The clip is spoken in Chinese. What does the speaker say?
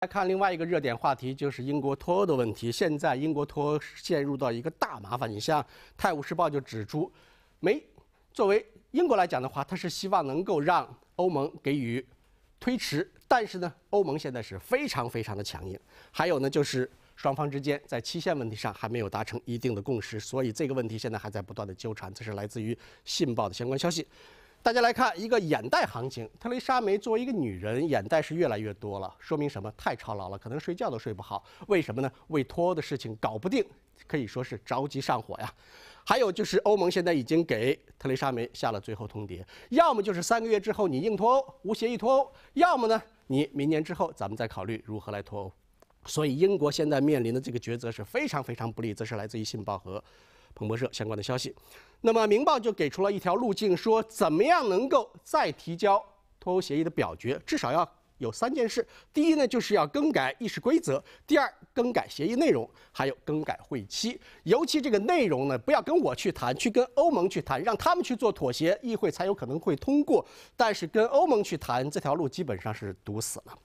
来看另外一个热点话题，就是英国脱欧的问题。现在英国脱欧陷入到一个大麻烦。你像《泰晤士报》就指出，没作为英国来讲的话，他是希望能够让欧盟给予推迟，但是呢，欧盟现在是非常非常的强硬。还有呢，就是双方之间在期限问题上还没有达成一定的共识，所以这个问题现在还在不断的纠缠。这是来自于《信报》的相关消息。大家来看一个眼袋行情，特蕾莎梅作为一个女人，眼袋是越来越多了，说明什么？太操劳了，可能睡觉都睡不好。为什么呢？为脱欧的事情搞不定，可以说是着急上火呀。还有就是，欧盟现在已经给特蕾莎梅下了最后通牒：要么就是三个月之后你硬脱欧，无协议脱欧；要么呢，你明年之后咱们再考虑如何来脱欧。所以，英国现在面临的这个抉择是非常非常不利，这是来自于信报和。彭博社相关的消息，那么《明报》就给出了一条路径，说怎么样能够再提交脱欧协议的表决，至少要有三件事：第一呢，就是要更改议事规则；第二，更改协议内容；还有更改会期。尤其这个内容呢，不要跟我去谈，去跟欧盟去谈，让他们去做妥协，议会才有可能会通过。但是跟欧盟去谈这条路基本上是堵死了。